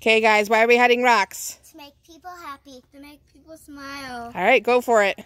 Okay, guys, why are we hiding rocks? To make people happy, to make people smile. All right, go for it.